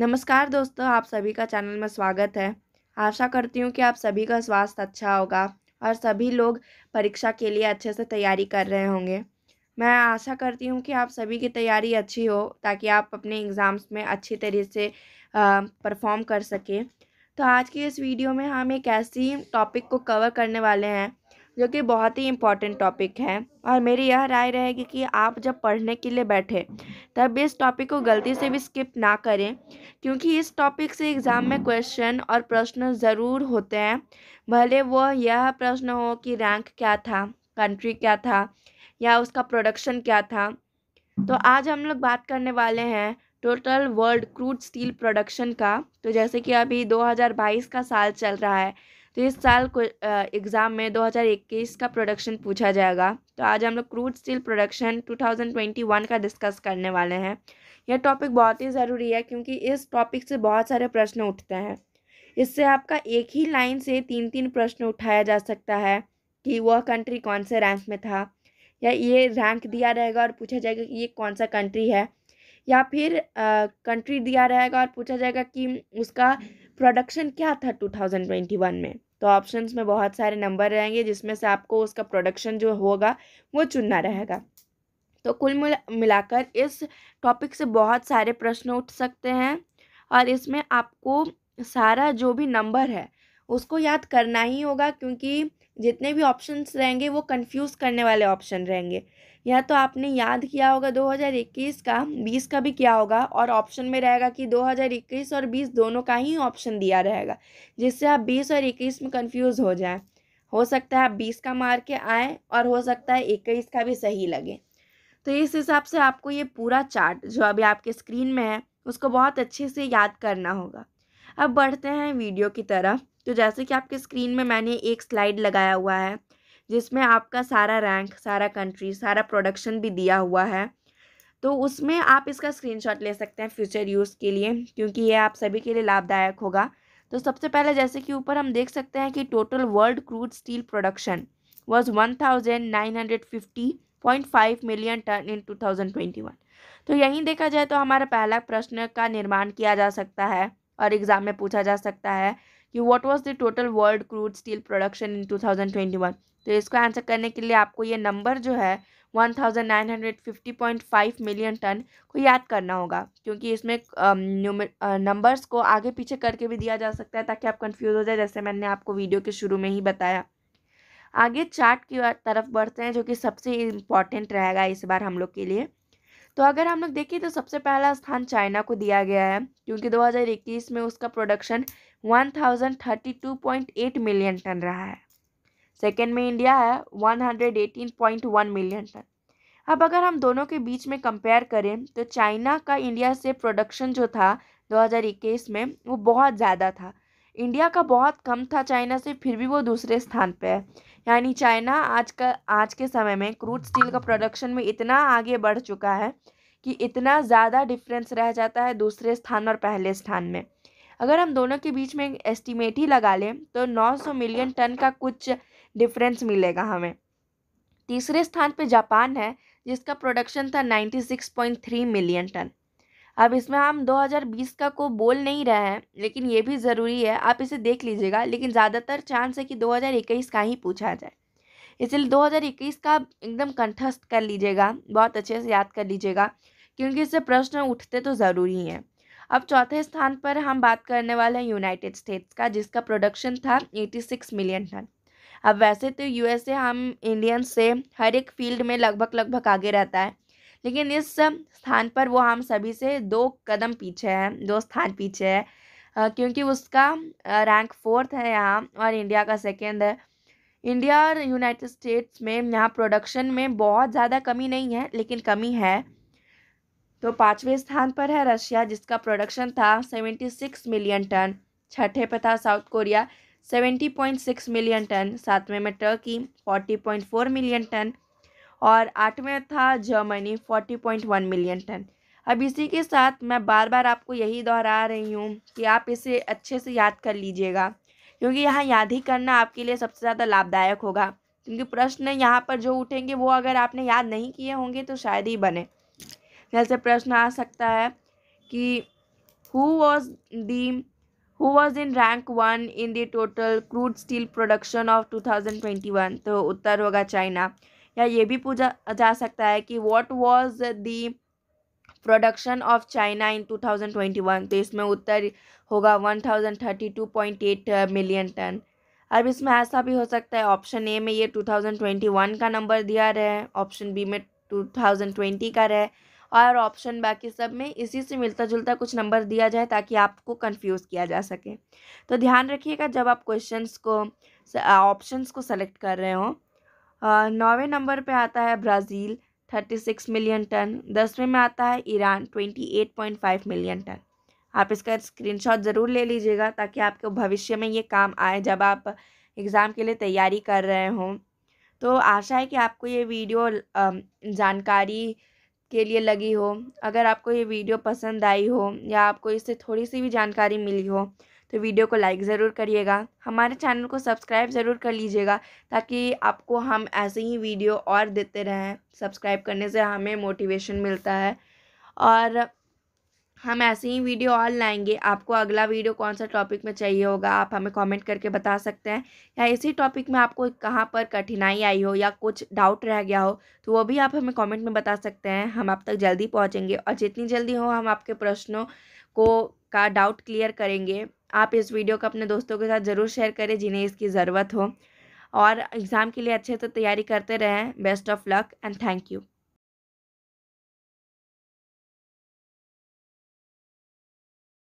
नमस्कार दोस्तों आप सभी का चैनल में स्वागत है आशा करती हूँ कि आप सभी का स्वास्थ्य अच्छा होगा और सभी लोग परीक्षा के लिए अच्छे से तैयारी कर रहे होंगे मैं आशा करती हूँ कि आप सभी की तैयारी अच्छी हो ताकि आप अपने एग्ज़ाम्स में अच्छी तरीके से परफॉर्म कर सकें तो आज के इस वीडियो में हम एक ऐसी टॉपिक को कवर करने वाले हैं जो कि बहुत ही इम्पॉर्टेंट टॉपिक है और मेरी यह राय रहेगी कि आप जब पढ़ने के लिए बैठे तब इस टॉपिक को गलती से भी स्किप ना करें क्योंकि इस टॉपिक से एग्ज़ाम में क्वेश्चन और प्रश्न ज़रूर होते हैं भले वो यह प्रश्न हो कि रैंक क्या था कंट्री क्या था या उसका प्रोडक्शन क्या था तो आज हम लोग बात करने वाले हैं total world crude steel production का तो जैसे कि अभी 2022 का साल चल रहा है तो इस साल एग्ज़ाम में 2021 का प्रोडक्शन पूछा जाएगा तो आज हम लोग क्रूड स्टील प्रोडक्शन 2021 का डिस्कस करने वाले हैं यह टॉपिक बहुत ही ज़रूरी है क्योंकि इस टॉपिक से बहुत सारे प्रश्न उठते हैं इससे आपका एक ही लाइन से तीन तीन प्रश्न उठाया जा सकता है कि वह कंट्री कौन से रैंक में था या ये रैंक दिया रहेगा और पूछा जाएगा कि ये कौन सा कंट्री है या फिर कंट्री दिया रहेगा और पूछा जाएगा कि उसका प्रोडक्शन क्या था 2021 में तो ऑप्शंस में बहुत सारे नंबर रहेंगे जिसमें से आपको उसका प्रोडक्शन जो होगा वो चुनना रहेगा तो कुल मिलाकर इस टॉपिक से बहुत सारे प्रश्न उठ सकते हैं और इसमें आपको सारा जो भी नंबर है उसको याद करना ही होगा क्योंकि जितने भी ऑप्शंस रहेंगे वो कंफ्यूज करने वाले ऑप्शन रहेंगे यह तो आपने याद किया होगा 2021 का 20 का भी किया होगा और ऑप्शन में रहेगा कि 2021 और 20 दोनों का ही ऑप्शन दिया रहेगा जिससे आप 20 और 21 में कंफ्यूज हो जाएं हो सकता है आप 20 का मार के आएँ और हो सकता है 21 का भी सही लगे तो इस हिसाब से आपको ये पूरा चार्ट जो अभी आपके स्क्रीन में है उसको बहुत अच्छे से याद करना होगा अब बढ़ते हैं वीडियो की तरफ तो जैसे कि आपके स्क्रीन में मैंने एक स्लाइड लगाया हुआ है जिसमें आपका सारा रैंक सारा कंट्री सारा प्रोडक्शन भी दिया हुआ है तो उसमें आप इसका स्क्रीनशॉट ले सकते हैं फ्यूचर यूज़ के लिए क्योंकि ये आप सभी के लिए लाभदायक होगा तो सबसे पहले जैसे कि ऊपर हम देख सकते हैं कि total world crude steel production was one thousand nine hundred fifty point five million ton in two thousand twenty one तो यहीं देखा जाए तो हमारा पहला प्रश्न का निर्माण किया जा सकता है और एग्ज़ाम में पूछा जा सकता है कि what was the total world crude steel production in one तो इसको आंसर करने के लिए आपको ये नंबर जो है 1950.5 मिलियन टन को याद करना होगा क्योंकि इसमें नंबर्स को आगे पीछे करके भी दिया जा सकता है ताकि आप कंफ्यूज हो जाए जैसे मैंने आपको वीडियो के शुरू में ही बताया आगे चार्ट की तरफ बढ़ते हैं जो कि सबसे इम्पॉर्टेंट रहेगा इस बार हम लोग के लिए तो अगर हम लोग देखें तो सबसे पहला स्थान चाइना को दिया गया है क्योंकि 2021 में उसका प्रोडक्शन 1032.8 मिलियन टन रहा है सेकेंड में इंडिया है one hundred eighteen point one million ton अब अगर हम दोनों के बीच में कंपेयर करें तो चाइना का इंडिया से प्रोडक्शन जो था 2021 में वो बहुत ज़्यादा था इंडिया का बहुत कम था चाइना से फिर भी वो दूसरे स्थान पे है यानी चाइना आज का आज के समय में क्रूड स्टील का प्रोडक्शन में इतना आगे बढ़ चुका है कि इतना ज़्यादा डिफरेंस रह जाता है दूसरे स्थान और पहले स्थान में अगर हम दोनों के बीच में एस्टिमेट ही लगा लें तो 900 मिलियन टन का कुछ डिफरेंस मिलेगा हमें तीसरे स्थान पे जापान है जिसका प्रोडक्शन था 96.3 मिलियन टन अब इसमें हम 2020 का को बोल नहीं रहे हैं लेकिन ये भी ज़रूरी है आप इसे देख लीजिएगा लेकिन ज़्यादातर चांस है कि 2021 का ही पूछा जाए इसलिए 2021 का एकदम कंठस्थ कर लीजिएगा बहुत अच्छे से याद कर लीजिएगा क्योंकि इससे प्रश्न उठते तो ज़रूरी हैं अब चौथे स्थान पर हम बात करने वाले हैं यूनाइटेड स्टेट्स का जिसका प्रोडक्शन था एटी सिक्स मिलियन टन अब वैसे तो यूएसए हम इंडियन से हर एक फील्ड में लगभग लगभग आगे रहता है लेकिन इस स्थान पर वो हम सभी से दो कदम पीछे हैं दो स्थान पीछे है क्योंकि उसका रैंक फोर्थ है यहाँ और इंडिया का सेकेंड है इंडिया और यूनाइटेड स्टेट्स में यहाँ प्रोडक्शन में बहुत ज़्यादा कमी नहीं है लेकिन कमी है तो पाँचवें स्थान पर है रशिया जिसका प्रोडक्शन था सेवेंटी सिक्स मिलियन टन छठे पर था South Korea seventy point six million ton सातवें में Turkey forty point four million ton और आठवें था Germany forty point one million ton अब इसी के साथ मैं बार बार आपको यही दोहरा रही हूँ कि आप इसे अच्छे से याद कर लीजिएगा क्योंकि यहाँ याद ही करना आपके लिए सबसे ज़्यादा लाभदायक होगा क्योंकि प्रश्न यहाँ पर जो उठेंगे वो अगर आपने याद नहीं किए होंगे तो शायद ही बने जैसे प्रश्न आ सकता है कि who was the who was in rank one in the total crude steel production of two thousand twenty one तो उत्तर होगा चाइना या ये भी पूछा जा सकता है कि what was the production of China in two thousand twenty one तो इसमें उत्तर होगा one thousand thirty two point eight million ton अब इसमें ऐसा भी हो सकता है ऑप्शन ए में ये टू थाउजेंड ट्वेंटी वन का नंबर दिया रहे ऑप्शन बी में टू थाउजेंड ट्वेंटी का रहे और ऑप्शन बाकी सब में इसी से मिलता जुलता कुछ नंबर दिया जाए ताकि आपको कंफ्यूज किया जा सके तो ध्यान रखिएगा जब आप क्वेश्चंस को ऑप्शंस को सेलेक्ट कर रहे हो नौवे नंबर पे आता है Brazil thirty six million ton दसवें में आता है Iran twenty eight point five million ton आप इसका स्क्रीनशॉट ज़रूर ले लीजिएगा ताकि आपके भविष्य में ये काम आए जब आप एग्ज़ाम के लिए तैयारी कर रहे हों तो आशा है कि आपको ये वीडियो जानकारी के लिए लगी हो अगर आपको ये वीडियो पसंद आई हो या आपको इससे थोड़ी सी भी जानकारी मिली हो तो वीडियो को लाइक ज़रूर करिएगा हमारे चैनल को सब्सक्राइब ज़रूर कर लीजिएगा ताकि आपको हम ऐसे ही वीडियो और देते रहें सब्सक्राइब करने से हमें मोटिवेशन मिलता है और हम ऐसे ही वीडियो और लाएंगे आपको अगला वीडियो कौन सा टॉपिक में चाहिए होगा आप हमें कमेंट करके बता सकते हैं या इसी टॉपिक में आपको कहाँ पर कठिनाई आई हो या कुछ डाउट रह गया हो तो वो भी आप हमें कमेंट में बता सकते हैं हम आप तक जल्दी पहुँचेंगे और जितनी जल्दी हो हम आपके प्रश्नों को का डाउट क्लियर करेंगे आप इस वीडियो को अपने दोस्तों के साथ ज़रूर शेयर करें जिन्हें इसकी ज़रूरत हो और एग्ज़ाम के लिए अच्छे से तैयारी करते रहें best of luck and thank you